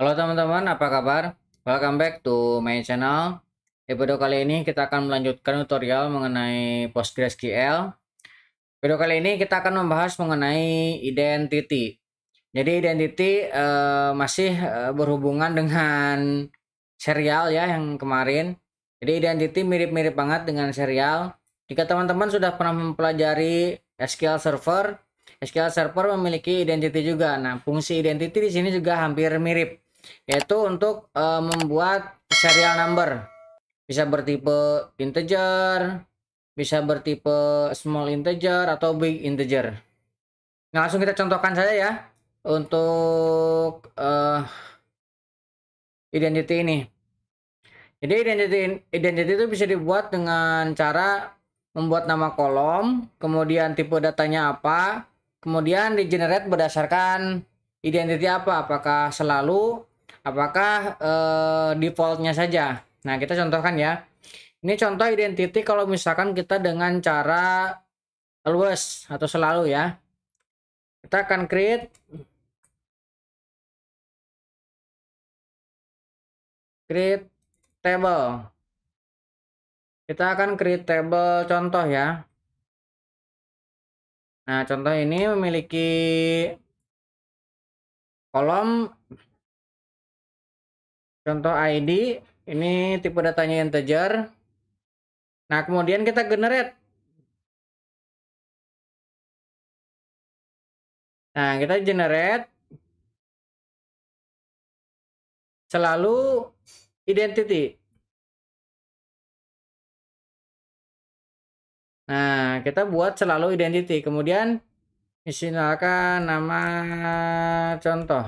Halo teman-teman, apa kabar? Welcome back to my channel. Di Video kali ini kita akan melanjutkan tutorial mengenai PostgreSQL. Video kali ini kita akan membahas mengenai identity. Jadi identity uh, masih uh, berhubungan dengan serial ya yang kemarin. Jadi identity mirip-mirip banget dengan serial. Jika teman-teman sudah pernah mempelajari SQL Server, SQL Server memiliki identity juga. Nah, fungsi identity di sini juga hampir mirip yaitu untuk uh, membuat serial number bisa bertipe integer bisa bertipe small integer atau big integer nah, langsung kita contohkan saja ya untuk uh, identity ini jadi identity identity itu bisa dibuat dengan cara membuat nama kolom kemudian tipe datanya apa kemudian di generate berdasarkan identity apa apakah selalu apakah uh, defaultnya saja nah kita contohkan ya ini contoh identity kalau misalkan kita dengan cara always atau selalu ya kita akan create create table kita akan create table contoh ya nah contoh ini memiliki kolom Contoh ID, ini tipe datanya integer. Nah, kemudian kita generate. Nah, kita generate. Selalu identity. Nah, kita buat selalu identity. Kemudian, misalkan nama contoh.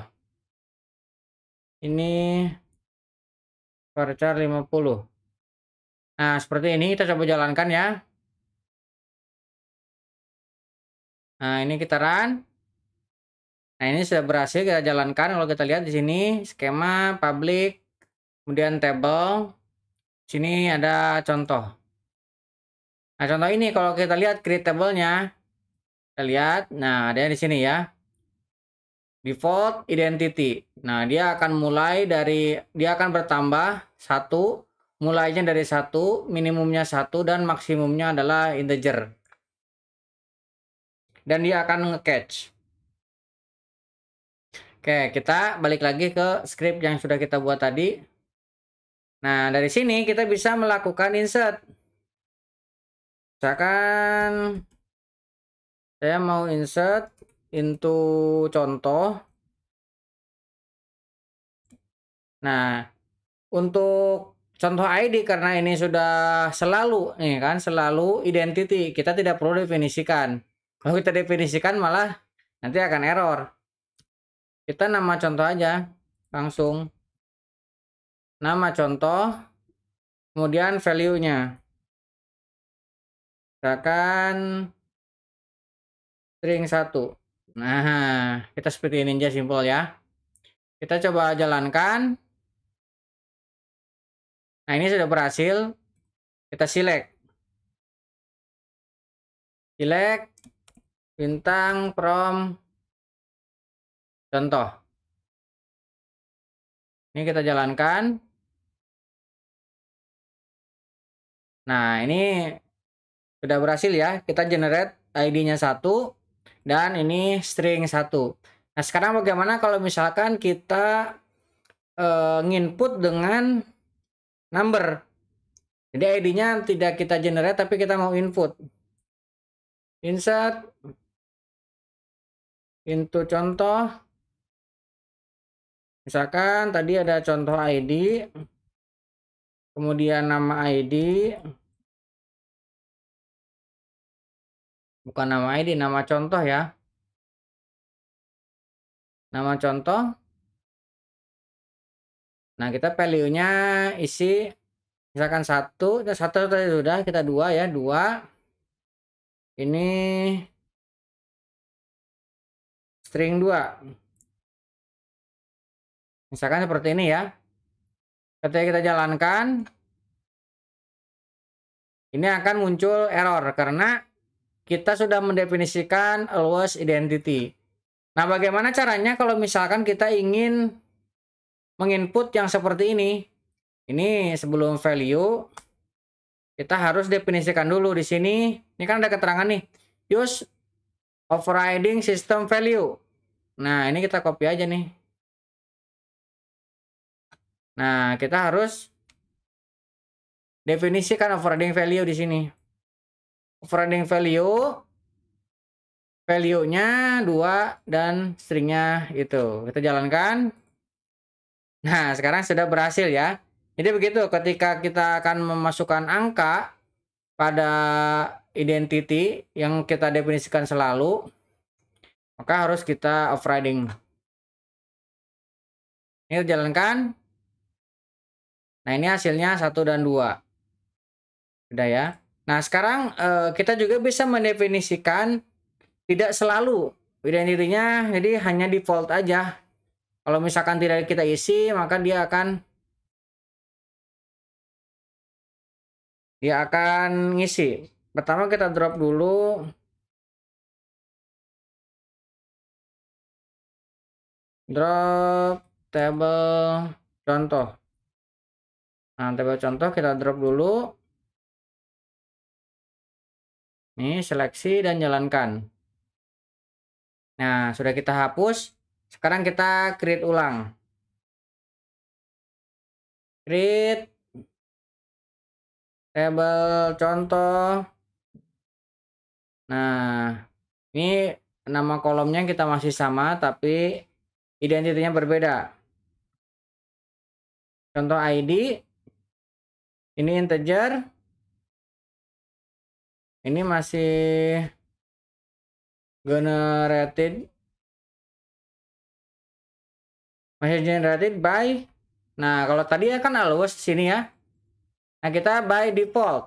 Ini varchar 50 nah seperti ini kita coba jalankan ya nah ini kita run nah ini sudah berhasil kita jalankan kalau kita lihat di sini skema public kemudian table sini ada contoh nah contoh ini kalau kita lihat create table nya kita lihat nah ada di sini ya default identity. Nah, dia akan mulai dari dia akan bertambah satu, mulainya dari satu, minimumnya satu dan maksimumnya adalah integer. Dan dia akan nge-catch. Oke, kita balik lagi ke script yang sudah kita buat tadi. Nah, dari sini kita bisa melakukan insert. Misalkan saya mau insert into contoh. Nah, untuk contoh ID karena ini sudah selalu nih iya kan selalu identity kita tidak perlu definisikan. Kalau kita definisikan malah nanti akan error. Kita nama contoh aja langsung nama contoh kemudian value-nya. Misalkan string 1. Nah, kita seperti ini aja simpel ya. Kita coba jalankan. Nah, ini sudah berhasil. Kita select. Select bintang from contoh. Ini kita jalankan. Nah, ini sudah berhasil ya. Kita generate ID-nya satu dan ini string satu. Nah sekarang bagaimana kalau misalkan kita uh, nginput dengan number. Jadi ID-nya tidak kita generate tapi kita mau input. Insert into contoh. Misalkan tadi ada contoh ID. Kemudian nama ID. bukan nama ID, nama contoh ya. Nama contoh. Nah, kita value-nya isi misalkan satu, satu tadi sudah, kita dua ya, dua. Ini string dua. Misalkan seperti ini ya. Ketika kita jalankan, ini akan muncul error karena kita sudah mendefinisikan luas identity. Nah, bagaimana caranya kalau misalkan kita ingin menginput yang seperti ini? Ini sebelum value, kita harus definisikan dulu di sini. Ini kan ada keterangan nih, use overriding system value. Nah, ini kita copy aja nih. Nah, kita harus definisikan overriding value di sini overriding value value-nya 2 dan stringnya itu kita jalankan nah sekarang sudah berhasil ya jadi begitu ketika kita akan memasukkan angka pada identity yang kita definisikan selalu maka harus kita overriding ini jalankan nah ini hasilnya satu dan dua sudah ya Nah, sekarang uh, kita juga bisa mendefinisikan tidak selalu dirinya jadi hanya default aja. Kalau misalkan tidak kita isi, maka dia akan dia akan ngisi. Pertama kita drop dulu drop table contoh. Nah, table contoh kita drop dulu. Ini seleksi dan jalankan. Nah, sudah kita hapus. Sekarang kita create ulang. Create table contoh. Nah, ini nama kolomnya kita masih sama tapi identitinya berbeda. Contoh ID ini integer ini masih generated masih generated by nah kalau tadi ya kan alus sini ya nah kita by default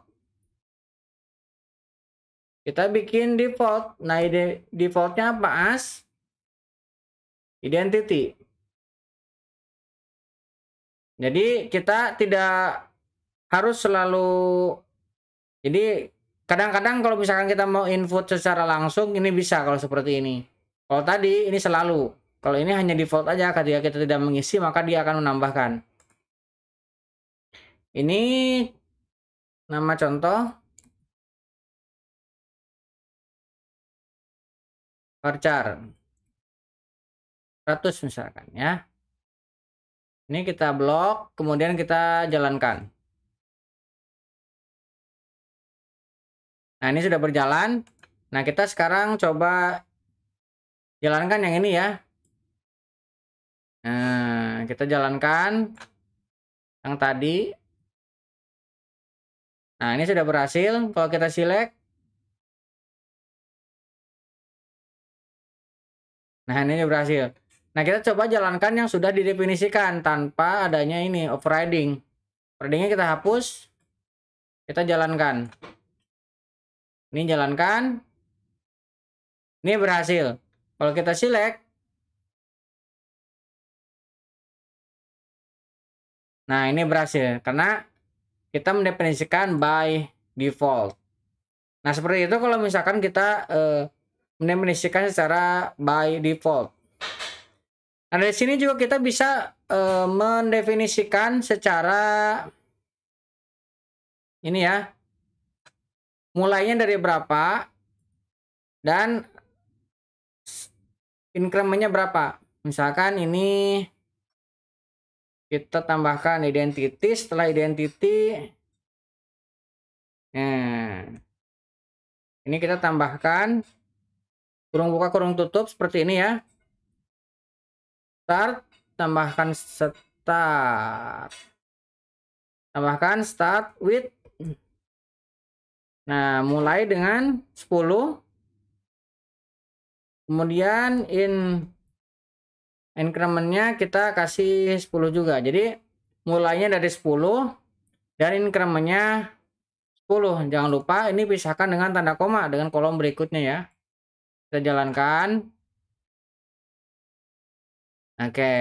kita bikin default nah ide defaultnya apa as identity jadi kita tidak harus selalu jadi kadang-kadang kalau misalkan kita mau input secara langsung ini bisa kalau seperti ini kalau tadi ini selalu kalau ini hanya default aja ketika kita tidak mengisi maka dia akan menambahkan ini nama contoh varchar 100 misalkan ya ini kita blok kemudian kita jalankan Nah, ini sudah berjalan. Nah, kita sekarang coba jalankan yang ini ya. Nah, kita jalankan yang tadi. Nah, ini sudah berhasil. Kalau kita select. Nah, ini sudah berhasil. Nah, kita coba jalankan yang sudah didefinisikan tanpa adanya ini, overriding. Overridingnya kita hapus. Kita jalankan. Ini jalankan. Ini berhasil. Kalau kita select. Nah, ini berhasil. Karena kita mendefinisikan by default. Nah, seperti itu kalau misalkan kita eh, mendefinisikan secara by default. Nah, dari sini juga kita bisa eh, mendefinisikan secara ini ya mulainya dari berapa dan incrementnya berapa misalkan ini kita tambahkan identity setelah identity nah ini kita tambahkan kurung buka kurung tutup seperti ini ya start tambahkan start tambahkan start with Nah, mulai dengan 10. Kemudian in incrementnya kita kasih 10 juga. Jadi mulainya dari 10 dan incrementnya 10. Jangan lupa ini pisahkan dengan tanda koma dengan kolom berikutnya ya. Kita jalankan. Oke.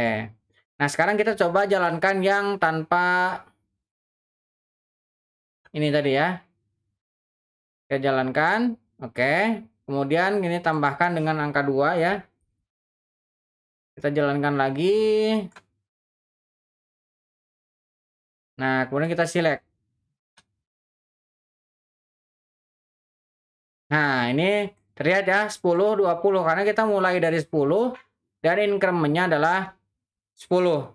Nah, sekarang kita coba jalankan yang tanpa ini tadi ya. Oke, jalankan. Oke. Kemudian ini tambahkan dengan angka 2 ya. Kita jalankan lagi. Nah, kemudian kita select. Nah, ini terlihat ya 10, 20. Karena kita mulai dari 10 dan incrementnya adalah 10.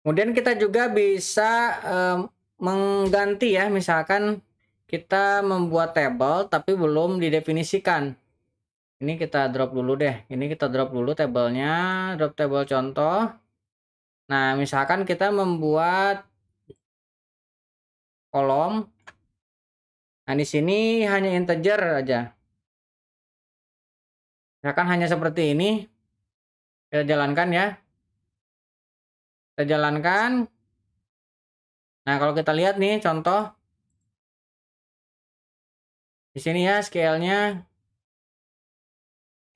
Kemudian kita juga bisa eh, mengganti ya, misalkan kita membuat table tapi belum didefinisikan. Ini kita drop dulu deh. Ini kita drop dulu tabelnya, drop table contoh. Nah, misalkan kita membuat kolom. Nah, di sini hanya integer aja. Misalkan hanya seperti ini. Kita jalankan ya. Kita jalankan. Nah, kalau kita lihat nih contoh. Di sini ya scale-nya.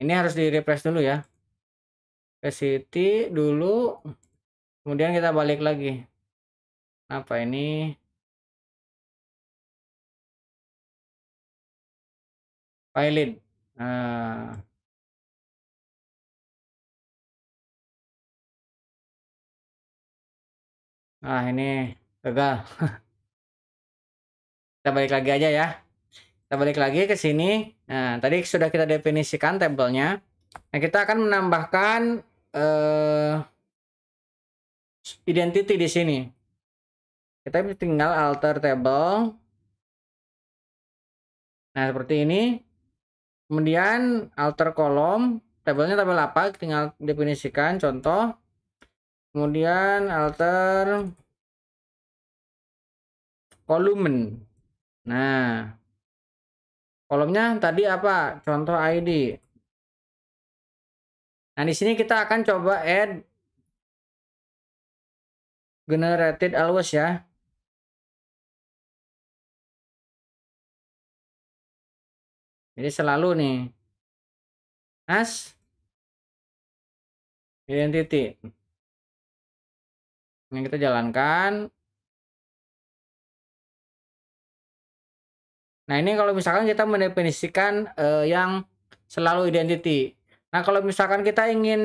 Ini harus di-refresh dulu ya. Ke city dulu. Kemudian kita balik lagi. Apa ini? Pilot. Nah. nah ini gagal kita balik lagi aja ya kita balik lagi ke sini nah tadi sudah kita definisikan tabelnya. nah kita akan menambahkan uh, identity di sini kita tinggal alter table nah seperti ini kemudian alter kolom tabelnya tabel apa tinggal definisikan contoh kemudian alter volume. nah kolomnya tadi apa contoh ID nah di sini kita akan coba add generated always ya Jadi selalu nih. As identity. Ini kita jalankan. Nah, ini kalau misalkan kita mendefinisikan uh, yang selalu identity. Nah, kalau misalkan kita ingin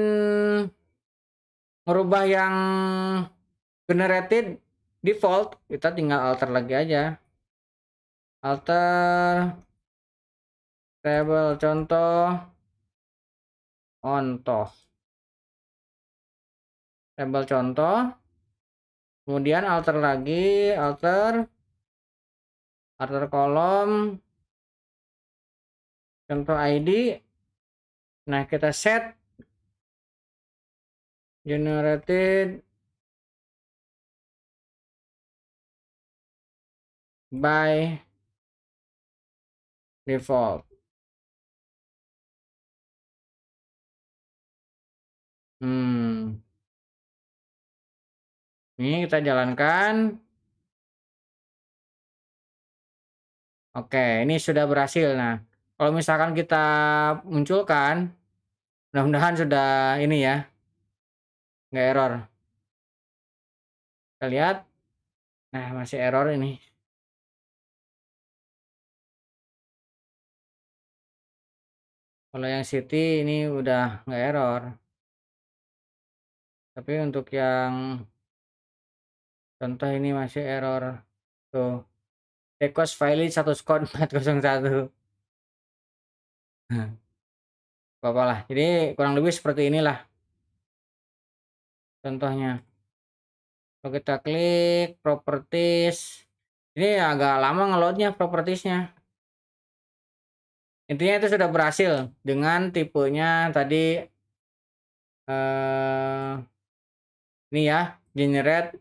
merubah yang generated default, kita tinggal alter lagi aja. Alter table contoh ontoh. Table contoh kemudian alter lagi alter alter kolom contoh ID nah kita set generated by default hmm ini kita jalankan. Oke, ini sudah berhasil. Nah, kalau misalkan kita munculkan, mudah-mudahan sudah ini ya. Nggak error. Kita lihat. Nah, masih error ini. Kalau yang city ini udah nggak error. Tapi untuk yang contoh ini masih error tuh request file satu skon 401 apa lah jadi kurang lebih seperti inilah contohnya kalau kita klik properties ini agak lama ngeloadnya propertiesnya intinya itu sudah berhasil dengan tipenya tadi eh, ini ya generate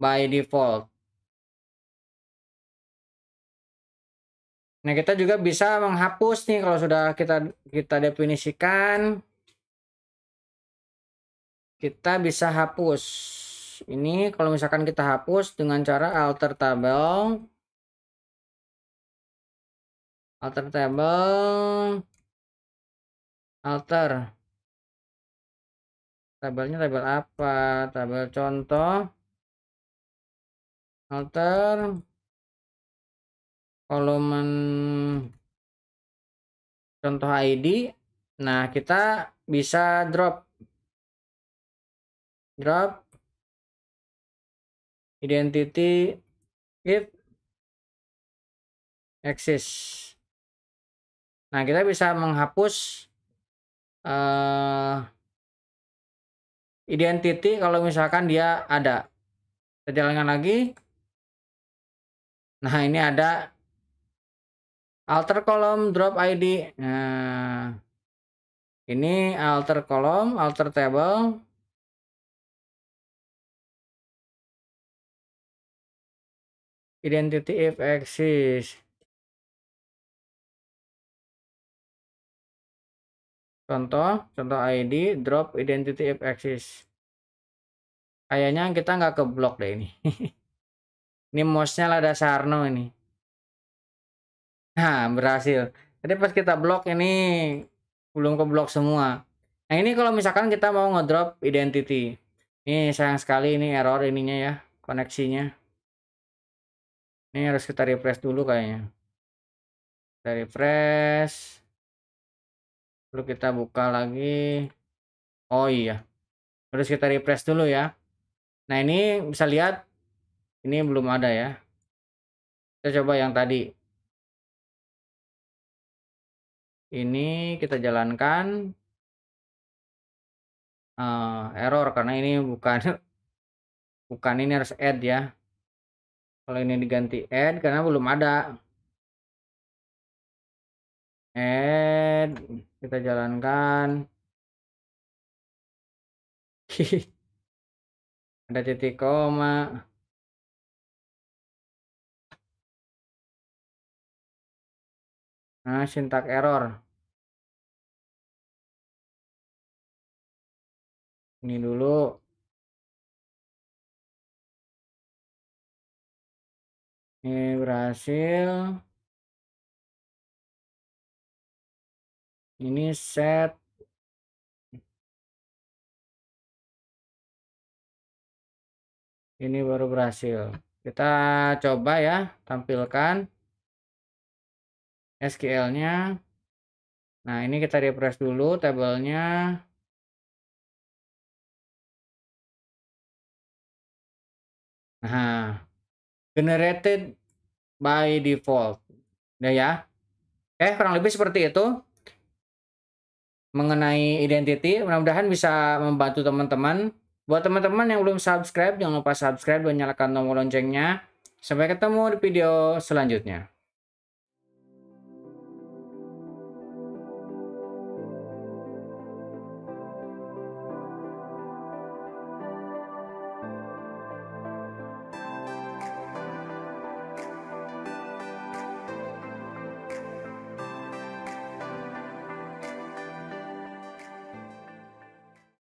by default. Nah, kita juga bisa menghapus nih kalau sudah kita kita definisikan. Kita bisa hapus. Ini kalau misalkan kita hapus dengan cara alter tabel. Alter tabel. Alter. Tabelnya tabel apa? Tabel contoh alter kolomen contoh ID nah kita bisa drop drop identity if exist nah kita bisa menghapus uh, identity kalau misalkan dia ada kita jalankan lagi Nah, ini ada alter kolom drop ID. Nah, ini alter kolom, alter table. Identity if exists. Contoh, contoh ID drop identity if exists. Kayaknya kita nggak ke blok deh ini. Ini mouse-nya Lada Sarno ini. Nah, berhasil. Jadi pas kita blok ini belum ke blok semua. Nah, ini kalau misalkan kita mau ngedrop identity. Ini sayang sekali ini error ininya ya, koneksinya. Ini harus kita refresh dulu kayaknya. Kita refresh. Lalu kita buka lagi. Oh iya. harus kita refresh dulu ya. Nah, ini bisa lihat ini belum ada ya kita coba yang tadi ini kita jalankan uh, error karena ini bukan bukan ini harus add ya kalau ini diganti add karena belum ada add kita jalankan ada titik koma Nah, syntax error. Ini dulu. Ini berhasil. Ini set ini baru berhasil. Kita coba ya, tampilkan. SQL-nya. Nah, ini kita refresh dulu tabelnya. Nah, generated by default. Udah ya. Oke, eh, kurang lebih seperti itu. Mengenai identity, mudah-mudahan bisa membantu teman-teman. Buat teman-teman yang belum subscribe, jangan lupa subscribe dan nyalakan tombol loncengnya. Sampai ketemu di video selanjutnya.